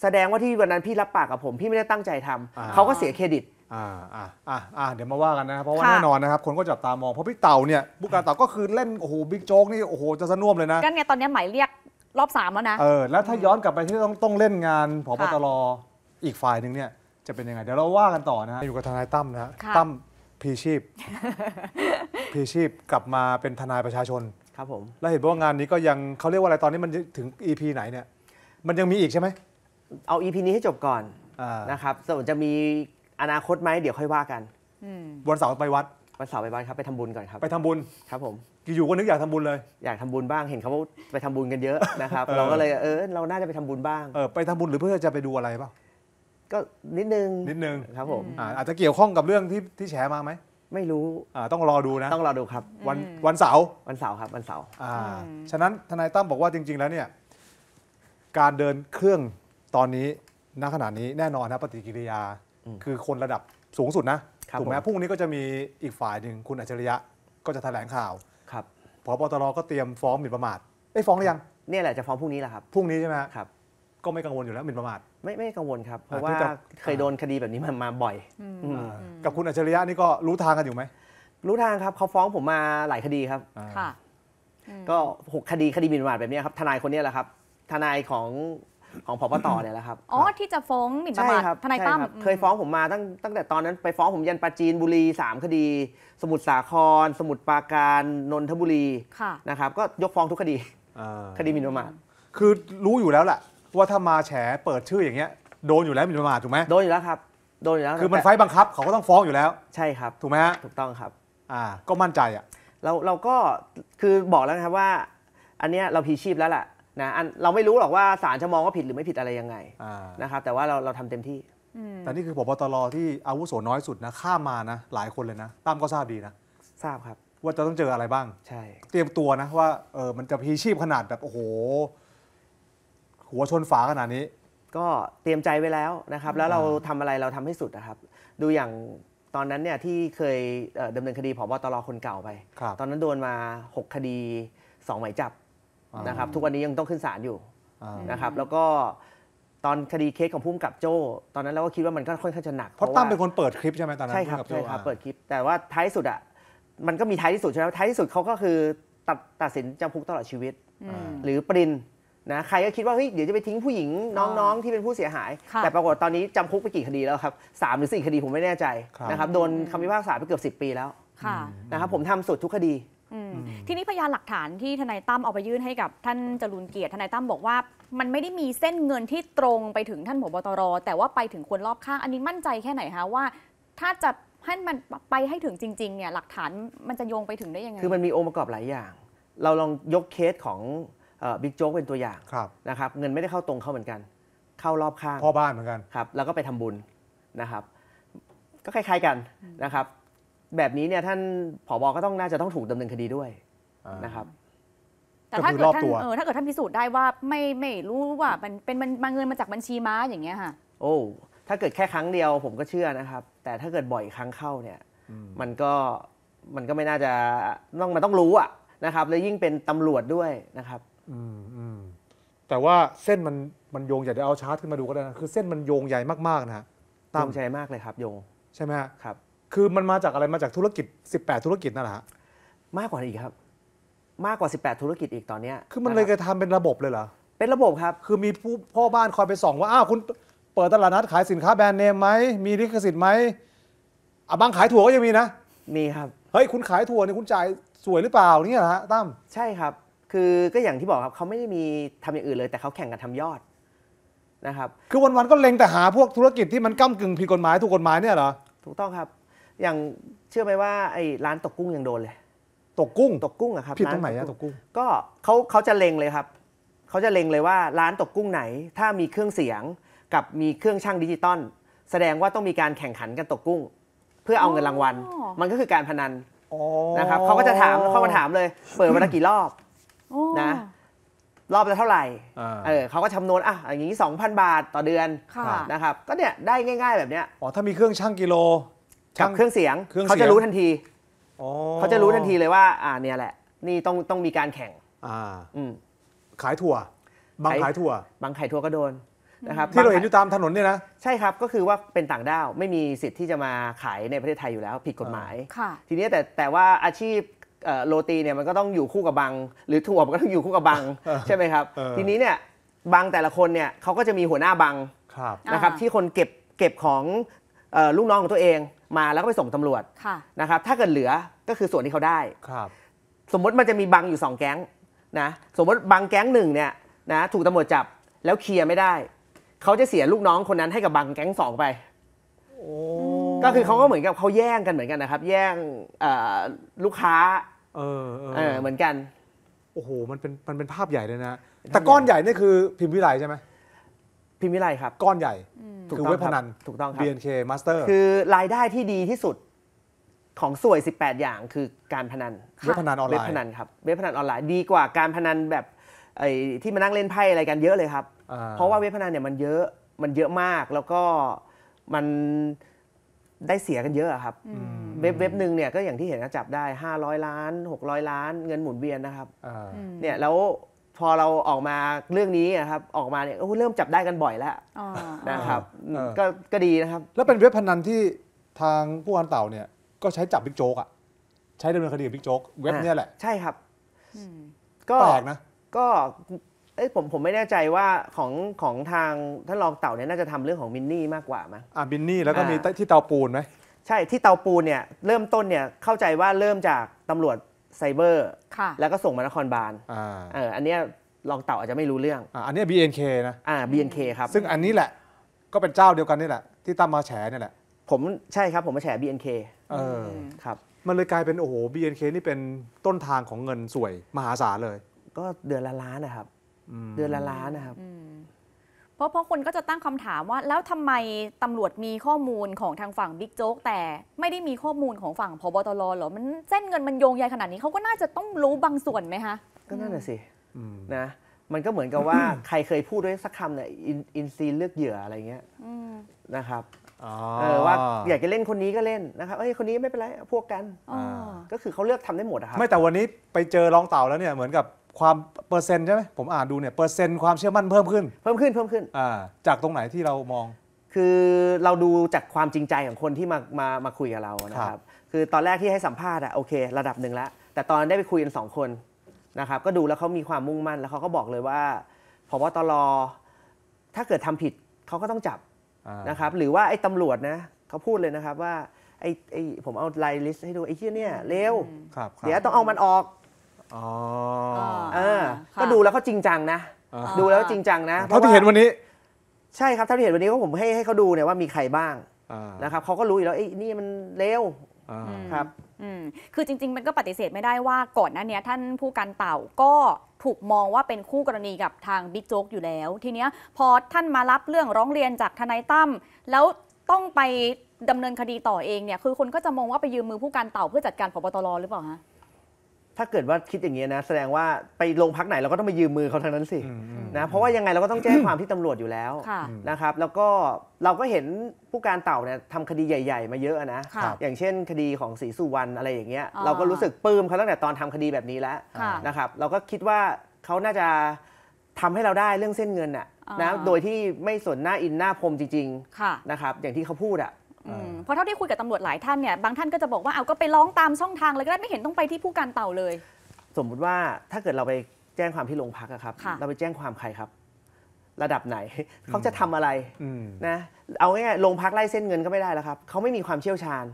แสดงว่าที่วันนั้นพี่รับปากกับผมพี่ไม่ได้ตั้งใจทำเขาก็เสียเครดิตอ่าอ่าอ่าอ่า เดี๋ยวมาว่ากันนะครับเพราะว่าแน่นอนนะครับคนก็จับตามอง เพราะพี่เต่าเนี่ยบุกกาเต่าก็คือเล่นโอ้โหบิ๊กโจ๊กนี่โอ้โห จะสนน่มเลยนะ กัเนี่ยตอนนี้หมายเรียกรอบสามแล้วนะเออแล้วถ้าย้อนกลับไปที่ต้องต้องเล่นงานผบตรอีกฝ่ายหนึ่งเนี่ยจะเป็นยังไง เดี๋ยวเราว่ากันต่อนะอยู่กับทนายตั้มนะตั้มพีชีพพีชีพกลับมาเป็นทนายประชาชนครับผมแล้วเห็นว่างานนี้ก็ยังเขาเรียกว่าอะไรตอนนี้มันถึง EP ไหนเนี่ยมันยังมีอีกใช่ไหมเอา EP นี้ให้จบก่อนอนนะครับส่วนจะมีอนาคตไหมเดี๋ยวค่อยว่ากันวันเสาร์ไปวัดวันเสาร์ไปวัดครับ ไปทำบุญก่อนครับ ไปทำบุญครับผมอยู่ก็นึกอยากทำบุญเลย อยากทำบุญบ้างเห็นเขาไปทำบุญกันเยอะนะครับ เราก็เลยเออ เราน่าจะไปทำบุญบ้างเออไปทำบุญหรือเพื่อจะไปดูอะไรเปล่าก็นิดนึงนิดนึงครับผมอาอาจจะเกี่ยวข้องกับเรื่องที่ที่แฉมาไหมไม่รู้อ่าต้องรอดูนะ ต้องรอดูครับ วันวันเสาร์วันเสาร์ครับ วันเสาร์อ่า ฉะนั้นทนายตั้มบอกว่าจริง ๆ แล้วเนี่ย การเดินเครื่องตอนนี้ณขณะนี้แน่นอนนะปฏิกิริยาคือคนระดับสูงสุดนะ ถูกไหมพรุ่งนี้ก็จะมีอีกฝ่ายหนึ่งคุณอัจฉริยะก็จะแถลงข่าว ครับพบตรก็เตรียมฟ้องหมิ่นประมาทไอ้ฟ้องหรือยัง เนี่ยแหละจะฟ้องพรุ่งนี้แหละครับ พรุ่งนี้ใช่ไหมครับ ก็ไม่กังวลอยู่แล้วหมิ่นประมาท ไม่ไม่กังวลครับ เพราะว่าเคยโดนคดีแบบนี้มามาบ่อยกับคุณอัจฉริยะนี่ก็รู้ทางกันอยู่ไหม รู้ทางครับเขาฟ้องผมมาหลายคดีครับก็หกคดีคดีหมิ่นประมาทแบบนี้ครับ ทนายคนนี้แหละครับ ทนายของของพบตเนี่ยแหละครับ อ๋อที่จะฟ้องหมิ่นประมาททนายตั้มเคยฟ้องผมมาตั้งตั้งแต่ตอนนั้นไปฟ้องผมยันปราจีนบุรี 3 คดี สมุทรสาคร สมุทรปราการ นนทบุรีค่ะนะครับก็ยกฟ้องทุกคดีคดีหมิ่นประมาทคือรู้อยู่แล้วแหละว่าถ้ามาแฉเปิดชื่ออย่างเงี้ยโดนอยู่แล้วหมิ่นประมาทถูกไหมโดนอยู่แล้วครับโดนอยู่แล้ว คือมันไฟบังคับเขาก็ต้องฟ้องอยู่แล้ว ใช่ครับถูกไหมฮะ ถูกต้องครับ อ่าก็มั่นใจอ่ะเราเราก็คือบอกแล้วนะครับว่า อันเนี้ยเราพีชีพแล้วแหละนะเราไม่รู้หรอกว่าศาลจะมองว่าผิดหรือไม่ผิดอะไรยังไงนะครับแต่ว่าเราเราทำเต็มที่แต่นี่คือพบตรที่อาวุโสน้อยสุดนะข้ามมานะหลายคนเลยนะตั้มก็ทราบดีนะทราบครับว่าจะต้องเจออะไรบ้าง ใช่ เตรียมตัวนะว่าเออมันจะพีชีพขนาดแบบโอ้โหหัวชนฝาขนาดนี้ ก็เตรียมใจไว้แล้วนะครับแล้วเราทำอะไรเราทำให้สุดนะครับ ดูอย่างตอนนั้นเนี่ยที่เคยดำเนินคดีผบตรคนเก่าไป ตอนนั้นโดนมา 6 คดี2หมายจับนะครับทุกวันนี้ยังต้องขึ้นศาลอยู่นะครับแล้วก็ตอนคดีเคสของพุ่มกับโจ้ตอนนั้นเราก็คิดว่ามันก็ค่อนข้างจะหนักเพราะตั้มเป็นคนเปิดคลิปใช่ไหมตอนนั้นใช่ครับใช่ครับเปิดคลิปแต่ว่าท้ายสุดอ่ะมันก็มีท้ายที่สุดใช่ไหมท้ายที่สุดเขาก็คือตัดตัดสินจำคุกตลอดชีวิตหรือปรินนะใครก็คิดว่าเฮ้ยเดี๋ยวจะไปทิ้งผู้หญิงน้องๆที่เป็นผู้เสียหาย แต่ปรากฏตอนนี้จำคุกไปกี่คดีแล้วครับสามหรือสี่คดีผมไม่แน่ใจนะครับโดนคำพิพากษาไปเกือบสิบปีแล้วนะครับผมทำสุดทุกคดีทีนี้พยานหลักฐานที่ทนายตั้มเอาไปยื่นให้กับท่านจรุนเกียรติทนายตั้มบอกว่ามันไม่ได้มีเส้นเงินที่ตรงไปถึงท่านผบตร แต่ว่าไปถึงคนรอบข้าง อันนี้มั่นใจแค่ไหนคะว่าถ้าจะให้มันไปให้ถึงจริงๆเนี่ยหลักฐานมันจะโยงไปถึงได้ยังไง คือมันมีองค์ประกอบหลายอย่าง เราลองยกเคสของบิ๊กโจ๊กเป็นตัวอย่างนะครับ เงินไม่ได้เข้าตรงเข้าเหมือนกัน เข้ารอบข้างพ่อบ้านเหมือนกันครับ แล้วก็ไปทำบุญนะครับ ก็คล้าย ๆกันนะครับแบบนี้เนี่ยท่านผบก็ต้องน่าจะต้องถูกดำเนินคดีด้วยนะครับ แต่ถ้าเกิดท่านเออถ้าเกิดท่านพิสูจน์ได้ว่าไม่ไม่รู้ว่า มันเป็นมาเงินมาจากบัญชีม้าอย่างเงี้ยค่ะโอ้ถ้าเกิดแค่ครั้งเดียว ผมก็เชื่อนะครับ แต่ถ้าเกิดบ่อยครั้งเข้าเนี่ย มันก็มันก็ไม่น่าจะต้องมันต้องรู้อะนะครับแล้วยิ่งเป็นตำรวจด้วยนะครับอืมแต่ว่าเส้นมันมันโยงใหญ่เดี๋ยวเอาชาร์จขึ้นมาดูก็ได้นะคือเส้นมันโยงใหญ่มากๆนะฮะ ตามใจมากเลยครับ โยงใช่ไหมครับคือมันมาจากอะไรมาจากธุรกิจ 18 ธุรกิจนั่นแหละฮะมากกว่านี้อีกครับ มากกว่า 18 ธุรกิจอีกตอนเนี้ย คือมันเลยกระทำเป็นระบบเลยเหรอเป็นระบบครับ คือมีผู้พ่อบ้านคอยไปส่อง ว่า อ้าวคุณเปิดตลาดนัดขายสินค้าแบรนด์เนมไหมมีลิขสิทธิ์ไหมอ่ะบางขายถั่วก็ยังมีนะมีครับเฮ้ยคุณขายถั่วเนี่ยคุณจ่ายสวยหรือเปล่านี่เหรอฮะตั้มใช่ครับ คือก็อย่างที่บอกครับเขาไม่ได้มีทำอย่างอื่นเลยแต่เขาแข่งกันทำยอดนะครับคือวันๆก็เล็งแต่หาพวกธุรกิจที่มันก้ากึ่งผิดกฎหมายถูกกฎหมายเนี่ยเหรอถูกต้องครับอย่างเชื่อไหมว่าไอ้ร้านตกกุ้งยังโดนเลย ตกกุ้ง ตกกุ้งอะครับผิดตรงไหนอะตกกุ้งก็เขาเขาจะเล็งเลยครับเขาจะเล็งเลยว่าร้านตกกุ้งไหน ถ้ามีเครื่องเสียง กับมีเครื่องช่างดิจิตอลแสดงว่าต้องมีการแข่งขันกันตกกุ้ง เพื่อเอาเงินรางวัล มันก็คือการพนันนะครับเขาก็จะถามเข้ามาถามเลย เปิดวันกี่รอบนะรอบละเท่าไหร่เออเขาก็คำนวณอ่ะอย่างนี้ 2,000 บาทต่อเดือนนะครับ ก็เนี่ยได้ง่ายๆ แบบเนี้ยอ๋อถ้ามีเครื่องช่างกิโลกับเครื่องเสียงเงเขาจะรู้ทันทีเขาจะรู้ทันทีเลยว่า อ่าเนี่ยแหละ นี่ต้องต้องมีการแข่งอ่าอืมขายถั่ว บางขายถั่ว บางขายถั่วก็โดนนะครับที่เราเห็นอยู่ตามถนนเนี่ยนะใช่ครับ ก็คือว่าเป็นต่างด้าวไม่มีสิทธิ์ที่จะมาขายในประเทศไทยอยู่แล้ว ผิดกฎหมายค่ะทีนี้แต่แต่ว่าอาชีพโรตีเนี่ยมันก็ต้องอยู่คู่กับบางหรือถั่วก็ต้องอยู่คู่กับบางใช่ไหมครับ ทีนี้เนี่ยบางแต่ละคนเนี่ยเขาก็จะมีหัวหน้าบางครับนะครับ ที่คนเก็บเก็บของลูกน้องของตัวเองมาแล้วก็ไปส่งตำรวจนะครับถ้าเกิดเหลือก็คือส่วนที่เขาได้ ครับ สมมติมันจะมีบังอยู่ 2 แก๊งนะสมมติบังแก๊งหนึ่งเนี่ยนะถูกตำรวจจับแล้วเคลียร์ไม่ได้ เขาจะเสียลูกน้องคนนั้นให้กับบังแก๊งสองไปก็คือเขาก็เหมือนกับเขาแย่งกันเหมือนกันนะครับแย่งลูกค้าเออเออเหมือนกัน โอ้โห มันเป็นมันเป็นภาพใหญ่เลยนะแต่ก้อนใหญ่นี่คือพิมพ์วิไลใช่ไหมพิมพ์วิไลครับก้อนใหญ่ถูกคือค้อเว็บพนันถูกต้องครับ BNK Master คือรายได้ที่ดีที่สุดของสวย 18 อย่างคือการพนันเว็บพนันออนไลน์เว็บพนันครับเว็บพนันออนไลน์ดีกว่าการพนันแบบไอ้ที่มานั่งเล่นไพ่อะไรกันเยอะเลยครับ เพราะว่าเว็บพนันเนี่ยมันเยอะมันเยอะมากแล้วก็มันได้เสียกันเยอะครับเว็บเว็บหนึ่งเนี่ยก็อย่างที่เห็นจับได้500ล้าน600ล้าน เงินหมุนเวียนนะครับเนี่ยแล้วพอเราออกมาเรื่องนี้นะครับออกมาเนี่ยก็เริ่มจับได้กันบ่อยแล้วนะครับ ก็ก็ดีนะ ครับ แล้วเป็นเว็บพนันที่ทางผู้การเต่าเนี่ยก็ใช้จับบิ๊กโจ๊กอ่ะใช้ดำเนินคดีบิ๊กโจ๊กเว็บเนี่ยแหละใช่ครับก็แปลกนะ ก็เอ้ยผมผมไม่แน่ใจว่าของของทางท่านรองเต่าเนี่ยน่าจะทำเรื่องของมินนี่มากกว่ามั้งอ่ะบินนี่แล้วก็มีที่เตาปูนไหมใช่ที่เตาปูนเนี่ยเริ่มต้นเนี่ยเข้าใจว่าเริ่มจากตำรวจไซเบอร์ค่ะแล้วก็ส่งมานครบาลอ่าอันนี้ลองเต่าอาจจะไม่รู้เรื่องอ่าอันนี้ BNK นะ อ่า BNK ครับ ซึ่งอันนี้แหละ ก็เป็นเจ้าเดียวกันนี่แหละ ที่ตั้มมาแฉเนี่ยแหละ ผมใช่ครับ ผมมาแฉ BNK เออครับ มันเลยกลายเป็นโอ้โห BNK นี่เป็นต้นทางของเงินสวย มหาศาลเลย ก็เดือนละล้านนะครับเดือนละล้านนะครับเพราะเพราะคนก็จะตั้งคำถามว่าแล้วทำไมตำรวจมีข้อมูลของทางฝั่งบิ๊กโจ๊กแต่ไม่ได้มีข้อมูลของฝั่งพบตรหรอมันเส้นเงินมันโยงใหญ่ขนาดนี้เขาก็น่าจะต้องรู้บางส่วนไหมคะก็นั่นแหะสินะมันก็เหมือนกับว่าใครเคยพูดด้วยสักคำเนี่ยอินซีเลือกเหยื่ออะไรเงี้ยนะครับเออว่าอยากจะเล่นคนนี้ก็เล่นนะครับเอ้ยคนนี้ไม่เป็นไรพวกกันก็คือเขาเลือกทำได้หมดครับไม่แต่วันนี้ไปเจอรองเต่าแล้วเนี่ยเหมือนกับความเปอร์เซ็นต์ใช่ไหมผมอ่านดูเนี่ยเปอร์เซ็นต์ความเชื่อมั่นเพิ่มขึ้น เพิ่มขึ้นเพิ่มขึ้นอ่าจากตรงไหนที่เรามอง คือเราดูจากความจริงใจของคนที่มามามาคุยกับเรานะครับคือตอนแรกที่ให้สัมภาษณ์อะโอเค ระดับหนึ่งแล้วแต่ตอนได้ไปคุยกันสองคนนะครับก็ดูแล้วเขามีความมุ่งมั่น แล้วเขาก็บอกเลยว่าพบตรถ้าเกิดทำผิดเขาก็ต้องจับนะครับหรือว่าไอ้ตำรวจนะเขาพูดเลยนะครับว่าไอ้ไอ้ผมเอาไลน์ลิสต์ให้ดูไอ้เี่ยเนี่ยเร็วรเดี๋ยวต้องเอามันออกอ๋อเออก็ดูแล้วเขาจริงจังนะ ดูแล้วจริงจังนะเท่าที่เห็นวันนี้ ใช่ครับ เท่าที่เห็นวันนี้ก็ผมให้ให้เขาดูเนี่ยว่ามีใครบ้างนะครับเขาก็รู้อยู่แล้ว ไอ้นี่มันเลวอ่าครับ อืม คือจริงๆ มันก็ปฏิเสธไม่ได้ว่าก่อนหน้าเนี้ยท่านผู้การเต่าก็ถูกมองว่าเป็นคู่กรณีกับทาง บิ๊กโจ๊กอยู่แล้ว ทีเนี้ยพอท่านมารับเรื่องร้องเรียนจากทนายตั้มแล้วต้องไปดำเนินคดีต่อเองเนี่ย คือคนก็จะมองว่าไปยืมมือผู้การเต่าเพื่อจัดการพบตรหรือเปล่าฮะถ้าเกิดว่าคิดอย่างนี้นะแสดงว่าไปโรงพักไหนเราก็ต้องไปยืมมือเขาทางนั้นสินะเพราะว่ายังไงเราก็ต้องแจ้งความที่ตำรวจอยู่แล้วนะครับแล้วก็เราก็เห็นผู้การเต่าเนี่ยทำคดีใหญ่ ๆ มาเยอะนะอย่างเช่นคดีของศรีสุวรรณอะไรอย่างเงี้ยเราก็รู้สึกปลื้มเขาตั้งแต่ตอนทำคดีแบบนี้แล้วนะครับเราก็คิดว่าเขาน่าจะทำให้เราได้เรื่องเส้นเงินอะนะโดยที่ไม่สนหน้าอินหน้าพรมจริง ๆ นะครับอย่างที่เขาพูดอะเพราะเท่าที่คุยกับตำรวจหลายท่านเนี่ยบางท่านก็จะบอกว่าเอาก็ไปร้องตามช่องทางเลยก็ได้ไม่เห็นต้องไปที่ผู้การเต่าเลย สมมุติว่าถ้าเกิดเราไปแจ้งความที่โรงพักครับ เราไปแจ้งความใครครับ ระดับไหนเขาจะทำอะไรนะเอาง่ายๆโรงพักไล่เส้นเงินก็ไม่ได้แล้วครับ เขาไม่มีความเชี่ยวชาญ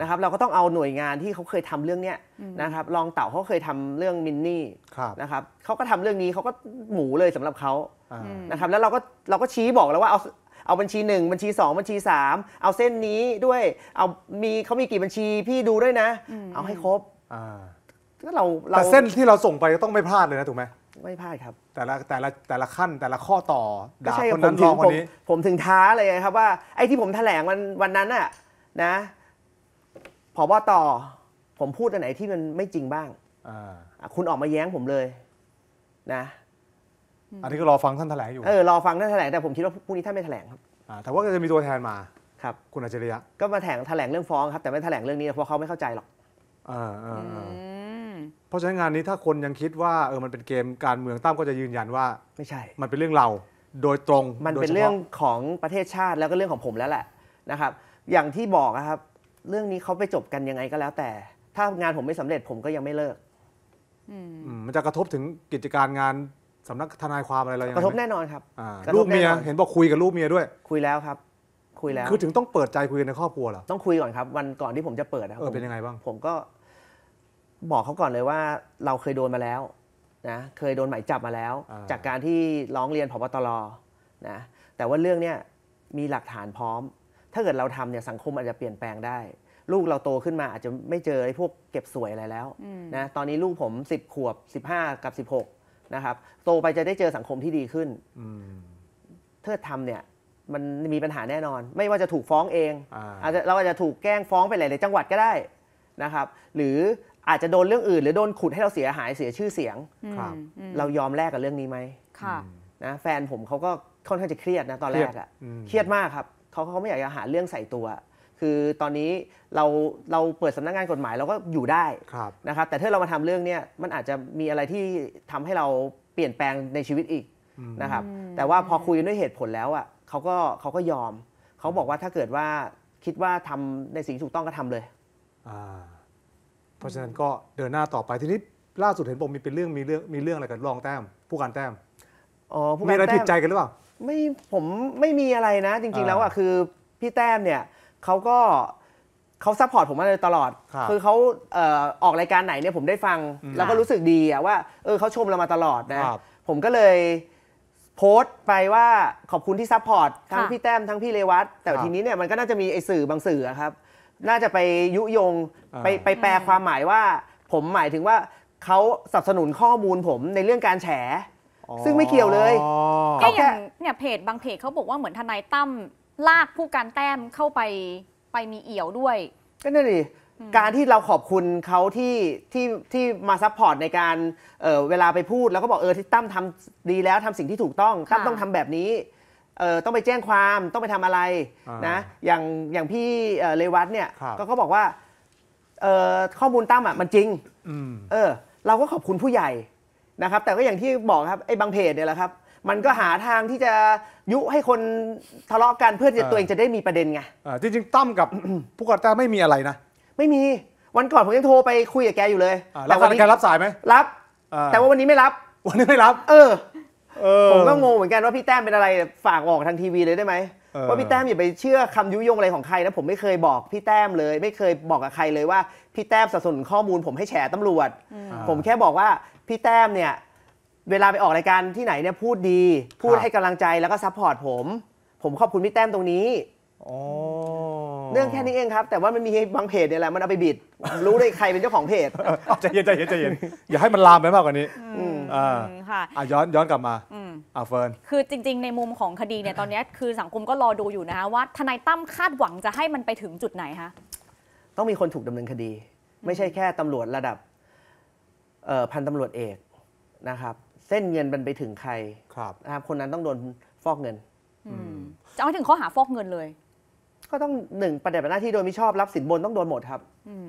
นะครับเราก็ต้องเอาหน่วยงานที่เขาเคยทำเรื่องเนี้ยนะครับรองเต่าเขาเคยทำเรื่องมินนี่นะครับ เขาก็ทำเรื่องนี้เขาก็หมูเลยสำหรับเขานะครับ แล้วเราก็เราก็ชี้บอกแล้วว่าเอาเอาบัญชี1บัญชี2บัญชี3เอาเส้นนี้ด้วย เอามีเขามีกี่บัญชีพี่ดูด้วยนะเอาให้ครบก็เราเราแต่เส้นที่เราส่งไปก็ต้องไม่พลาดเลยนะถูกไหมไม่พลาดครับ แต่ละแต่ละแต่ละขั้นแต่ละข้อต่อดาคนนั้นรองคนนี้ผมถึงท้าเลยครับว่าไอ้ที่ผมแถลงวันวันนั้นน่ะนะพอว่าต่อผมพูดอันไหนที่มันไม่จริงบ้างอ่า คุณออกมาแย้งผมเลย นะอันนี้ก็รอฟังท่านแถลงอยู่เออรอฟังท่านแถลงแต่ผมคิดว่าพรุ่งนี้ท่านไม่แถลงครับแต่ว่าจะมีตัวแทนมา ครับ คุณอาจริยะ ก็มาแถลงแถลงเรื่องฟ้องครับ แต่ไม่แถลงเรื่องนี้ เพราะเขาไม่เข้าใจหรอก อ่าอเพราะฉะนั้นงานนี้ถ้าคนยังคิดว่าเออมันเป็นเกมการเมืองตั้มก็จะยืนยันว่า ไม่ใช่ มันเป็นเรื่องเรา โดยตรง มันเป็นเรื่องของประเทศชาติแล้วก็เรื่องของผมแล้วแหละนะครับ อย่างที่บอกนะครับ เรื่องนี้เขาไปจบกันยังไงก็แล้ว แต่ ถ้างานผมไม่สำเร็จผมก็ยังไม่เลิกมันจะกระทบถึงกิจการงานสำนักทนายความอะไรเรายังกระทบแน่นอนครับรลูกเมียเห็นบอกคุยกับลูกเมียด้วย คุยแล้วครับ คุยแล้วคือถึงต้องเปิดใจคุยกันในครอบครัวเหรอต้องคุยก่อนครับวันก่อนที่ผมจะเปิดนะเออเป็นยังไงบ้าง ผมก็บอกเขาก่อนเลยว่าเราเคยโดนมาแล้ว นะ เคยโดนหมายจับมาแล้ว จากการที่ร้องเรียนพบตรนะ แต่ว่าเรื่องเนี้ยมีหลักฐานพร้อม ถ้าเกิดเราทำเนี่ยสังคมอาจจะเปลี่ยนแปลงได้ลูกเราโตขึ้นมาอาจจะไม่เจอไอ้พวกเก็บสวยอะไรแล้วนะตอนนี้ลูกผม10ขวบ15กับ16นะครับโตไปจะได้เจอสังคมที่ดีขึ้นเธอทำเนี่ยมันมีปัญหาแน่นอน ไม่ว่าจะถูกฟ้องเอง อาจจะเราอาจจะถูกแกล้งฟ้องไปหลายๆจังหวัดก็ได้นะครับ หรืออาจจะโดนเรื่องอื่นหรือโดนขุดให้เราเสียหายเสียชื่อเสียงเรายอมแลกกับเรื่องนี้ไหมนะแฟนผมเขาก็ค่อนข้างจะเครียดนะตอนแรกอะเครียดมากครับ เขาเขาไม่อยากจะหาเรื่องใส่ตัวคือตอนนี้เราเราเปิดสำนักงานกฎหมายเราก็อยู่ได้นะครับ แต่ถ้าเรามาทำเรื่องเนี้ยมันอาจจะมีอะไรที่ทำให้เราเปลี่ยนแปลงในชีวิตอีกนะครับแต่ว่าพอคุยด้วยเหตุผลแล้วอ่ะเขาก็เขาก็ยอมเขาบอกว่าถ้าเกิดว่าคิดว่าทำในสิ่งถูกต้องก็ทำเลย เพราะฉะนั้นก็เดินหน้าต่อไปทีนี้ ล่าสุดเห็นผมมีเป็นเรื่องมีเรื่องมีเรื่องอะไรกันรองแต้ม ผู้การแต้มมีอะไรผิดใจกันหรือเปล่าไม่ผมไม่มีอะไรนะ จริงๆแล้วอ่ะคือพี่แต้มเนี่ยเขาก็เขาซัพพอร์ตผมมาเลยตลอด คือเขาเอออกรายการไหนเนี่ยผมได้ฟังแล้วก็รู้สึกดีอะว่าเออเขาชมเรามาตลอดนะผมก็เลยโพสต์ไปว่าขอบคุณที่ซัพพอร์ตทั้งพี่แต้มทั้งพี่เลวัตแต่ทีนี้เนี่ยมันก็น่าจะมีไอ้สื่อบางสื่อครับ น่าจะไปยุยง ไปไปแปลความหมายว่า ผมหมายถึงว่าเขาสนับสนุนข้อมูลผมในเรื่องการแฉ ซึ่งไม่เกี่ยวเลยเขอแคอย่างเนี่ยเพจบางเพจเขาบอกว่าเหมือนทนายตั้มลากผู้การแต้มเข้าไปไปมีเอี่ยวด้วย ก็นั่นดิการที่เราขอบคุณเขาที่ที่ที่มาซัพพอร์ตในการเเวลาไปพูดแล้วก็บอกเออที่ตั้มทำดีแล้วทำสิ่งที่ถูกต้องตั้มต้องทำแบบนี้เออต้องไปแจ้งความต้องไปทำอะไรนะอย่างอย่างพี่เลวัตเนี่ยก็เขาบอกว่าเออข้อมูลตั้มอ่ะมันจริงเออเราก็ขอบคุณผู้ใหญ่นะครับ แต่ก็อย่างที่บอกครับไอ้บางเพจเนี่ยแหละครับมันก็หาทางที่จะยุให้คนทะเลาะกัน เพื่อจะตัวเองจะได้มีประเด็นไงจริงๆตั้มกับผู้ก่อตั้งไม่มีอะไรนะ ไม่มี วันก่อนผมยังโทรไปคุยกับแกอยู่เลยแต่วันนี้แกรับสายไหมรับ แต่ว่าวันนี้ไม่รับ วันนี้ไม่รับ เออผมก็งงเหมือนกันว่าพี่แต้มเป็นอะไร ฝากบอกทางทีวีเลยได้ไหมว่าพี่แต้มอย่าไปเชื่อคำยุยงอะไรของใครนะผมไม่เคยบอกพี่แต้มเลย ไม่เคยบอกกับใครเลย ว่าพี่แต้มสนับสนุนข้อมูล ผมให้แฉตำรวจ ผมแค่บอกว่าพี่แต้มเนี่ยเวลาไปออกรายการที่ไหนเนี่ยพูดดี พูดให้กำลังใจแล้วก็ซัพพอร์ตผม ผมขอบคุณพี่แต้มตรงนี้เรื่องแค่นี้เองครับ แต่ว่ามันมีบางเพจเนี่ยแหละมันเอาไปบิด รู้ได้ใครเป็นเจ้าของเพจใจเย็นใจเย็นใจเย็นอย่าให้มันลามไปมากกว่านี้อ่าค่ะอ่ะย้อนย้อนกลับมาอ่าเฟิร์น คือจริง ๆ ในมุมของคดีเนี่ยตอนนี้คือสังคมก็รอดูอยู่นะคะว่าทนายตั้มคาดหวังจะให้มันไปถึงจุดไหนคะต้องมีคนถูกดำเนินคดี ไม่ใช่แค่ตำรวจระดับพันตำรวจเอกนะครับเส้นเงินมันไปถึงใครครับนะครับคนนั้นต้องโดนฟอกเงินจะเอาถึงข้อหาฟอกเงินเลย ก็ต้องหนึ่งปฏิบัติหน้าที่โดยมิชอบรับสินบนต้องโดนหมด ครับ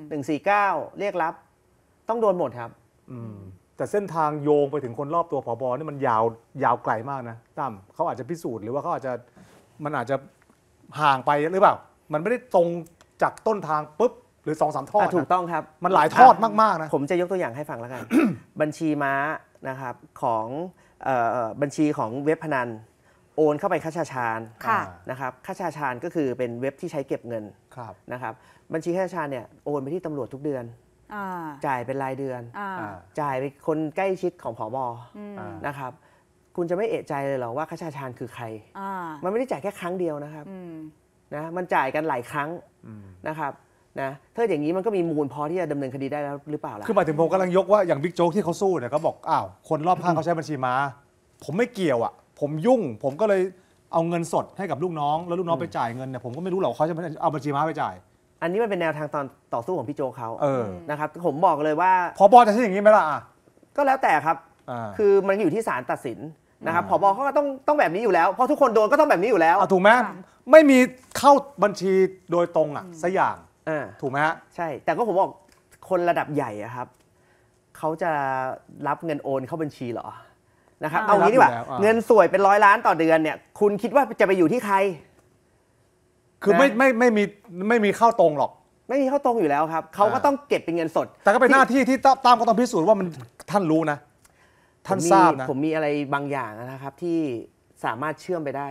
หนึ่งสี่เก้าเรียกรับ ต้องโดนหมดครับแต่เส้นทางโยงไปถึงคนรอบตัวผอบอนี่มันยาวยาวไกลมากนะตั้มเขาอาจจะพิสูจน์หรือว่าเขาอาจจะมันอาจจะห่างไปหรือเปล่ามันไม่ได้ตรงจากต้นทางปุ๊บ หรือสองสามทอดถูกต้องครับ มันหลายทอดมากๆนะผมจะยกตัวอย่างให้ฟังแล้วกันบัญชีม้านะครับของบัญชีของเว็บพนันโอนเข้าไปค่าชาชาญนะครับค่าชาชาญก็คือเป็นเว็บที่ใช้เก็บเงินนะครับ บัญชีค่าชาชาญเนี่ยโอนไปที่ตำรวจทุกเดือนจ่ายเป็นรายเดือนอจ่ายไปคนใกล้ชิดของผอบอนะครับ คุณจะไม่เอะใจเลยหรอว่าค่าชาชานคือใครมันไม่ได้จ่ายแค่ครั้งเดียวนะครับนะมันจ่ายกันหลายครั้งนะครับนะถ้าอย่างนี้มันก็มีมูลพอที่จะดำเนินคดีได้แล้วหรือเปล่าล่ะคือหมายถึงผมกำลังยกว่าอย่างบิ๊กโจ๊กที่เขาสู้เนี่ยเขาบอกอ้าวคนรอบข้างเขาใช้บัญชีมาผมไม่เกี่ยวอ่ะผมยุ่งผมก็เลยเอาเงินสดให้กับลูกน้องแล้วลูกน้องไปจ่ายเงินเนี่ยผมก็ไม่รู้หรอกเขาจะเอาบัญชีมาไปจ่าย อันนี้มันเป็นแนวทางตอนต่อสู้ของพี่โจ๊กเขาเออนะครับ ผมบอกเลยว่าพอบอจะใช่อย่างนี้ไหมล่ะ ก็แล้วแต่ครับ คือมันอยู่ที่ศาลตัดสินนะครับผบเขาก็ต้องต้องแบบนี้อยู่แล้วเพราะทุกคนโดนก็ต้องแบบนี้อยู่แล้วถูกไหมไม่มีเข้าบัญชีโดยตรงอ่ะสักอย่างถูกไหมฮะใช่ แต่ก็ผมบอกคนระดับใหญ่อะครับ เขาจะรับเงินโอนเข้าบัญชีหรอนะครับเอางี้ดีกว่าว่ะเงินสวยเป็นร้อยล้านต่อเดือนเนี่ย คุณคิดว่าจะไปอยู่ที่ใคร คือไม่ไม่ไม่มีไม่มีเข้าตรงหรอก ไม่มีเข้าตรงอยู่แล้วครับเขาก็ต้องเก็บเป็นเงินสด แต่ก็เป็นหน้าที่ที่ตั้มก็ต้องพิสูจน์ว่ามันท่านรู้นะท่านทราบนะผมมีอะไรบางอย่างนะครับ ที่สามารถเชื่อมไปได้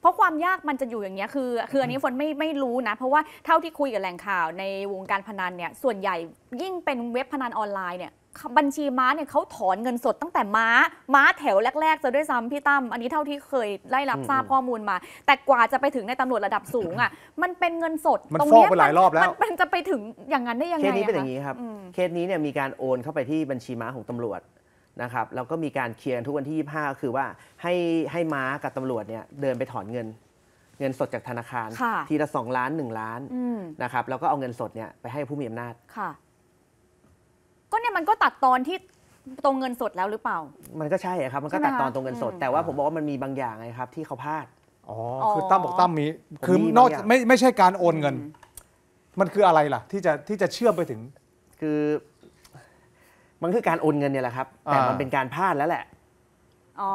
เพราะความยากมันจะอยู่อย่างเงี้ยคือคืออันนี้ฝนไม่ไม่รู้นะ เพราะว่าเท่าที่คุยกับแหล่งข่าวในวงการพนันเนี่ยส่วนใหญ่ยิ่งเป็นเว็บพนันออนไลน์เนี่ยบัญชีม้าเนี่ยเขาถอนเงินสดตั้งแต่ม้าม้าแถวแรก ๆจะด้วยซ้ำพี่ตั้มอันนี้เท่าที่เคยได้รับทราบข้อมูลมา แต่กว่าจะไปถึงในตำรวจระดับสูงอ่ะมันเป็นเงินสดมันตรงฟอกนี้ไปหลายรอบแล้วมันจะไปถึงอย่างนั้นได้ยังไเคสนี้เป็นอย่างนี้นี้ครับ เคสนี้เนี่ยมีการโอนเข้าไปที่บัญชีม้าของตำรวจนะครับแล้วก็มีการเคลียร์ทุกวันที่25ก็คือว่าให้ให้ม้ากับตำรวจเนี่ยเดินไปถอนเงิน เงินสดจากธนาคารคทีละสองล้านหนึ่งล้านนะครับ แล้วก็เอาเงินสดเนี่ยไปให้ผู้มีอำนาจค่ะ ก็เนี่ยมันก็ตัดตอนที่ตรงเงินสดแล้วหรือเปล่า มันก็ใช่ครับ มันก็ตัดตอนตรงเงินสดแต่ว่าผมบอกว่ามันมีบางอย่างไงครับ ที่เขาพลาด อ๋อ คือตั้มบอกตั้มมีคือนอกอไม่ไม่ใช่การโอนเงิน มันคืออะไรล่ะ ที่จะที่จะเชื่อมไปถึง คือมันคือการโอนเงินเนี่ยแหละครับแต่มันเป็นการพลาดแล้วแหละอ๋อ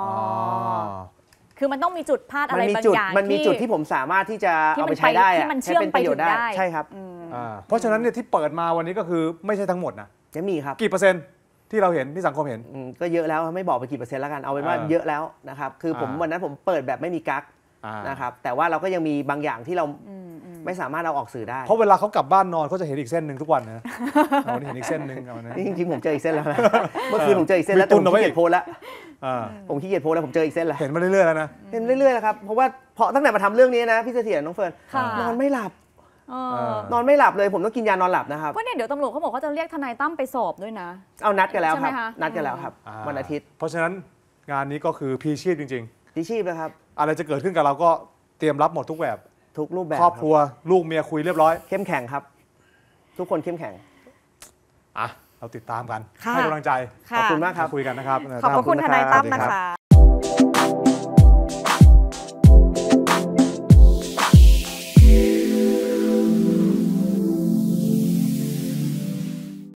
คือมันต้องมีจุดพลาดอะไรบางอย่างที่มันมีจุดที่ผมสามารถที่จะเอาไปใช้ได้ที่มันเชื่อมไปได้ใช่ครับเพราะฉะนั้นเนี่ยที่เปิดมาวันนี้ก็คือไม่ใช่ทั้งหมดนะยังมีครับกี่เปอร์เซ็นต์ที่เราเห็นที่สังคมเห็นก็เยอะแล้วไม่บอกไปกี่เปอร์เซ็นต์แล้วกันเอาเป็นว่าเยอะแล้วนะครับคือผมวันนั้นผมเปิดแบบไม่มีกั๊กนะครับแต่ว่าเราก็ยังมีบางอย่างที่เราไม่สามารถเอาออกสื่อได้เพราะเวลาเขากลับบ้านนอนเขาจะเห็นอีกเส้นหนึ่งทุกวันนะเราเห็นอีกเส้นหนึ่งนนี่จริงๆผมเจออีกเส้นแล้วนะเมื่อคืนผมเจออีกเส้นแล้วุนเผมขี้เกียจโพลและวผมขี้เกียจโพลแล้วผมเจออีกเส้นแล้วเห็นมาเรื่อยๆแล้วนะ เห็นเรื่อยๆแล้วครับ เพราะว่าพอตั้งแต่มาทำเรื่องนี้นะพี่เสถียรน้องเฟิร์นนอนไม่หลับนอนไม่หลับเลยผมต้องกินยานอนหลับนะครับก็เนี่ยเดี๋ยวตำรวจเขาบอกว่าจะเรียกทนายตั้มไปสอบด้วยนะ เอานัดกันแล้วครับใช่ไหมคะนัดกันแล้วครับ วันอาทิตย์ เพราะฉะนั้นงานนี้ก็คือพีชีพจริงพีชีพนะครับอะไรจะเกิดขึ้นกับเราก็เตรียมรับหมดทุกแบบทุกรูปแบบครอบครัวลูกเมียคุยเรียบร้อยเข้มแข็งครับ ทุกคนเข้มแข็งอ่ะ เราติดตามกัน ให้กำลังใจ ขอบคุณมากครับคุยกันนะครับขอบคุณทนายตั้มนะคะ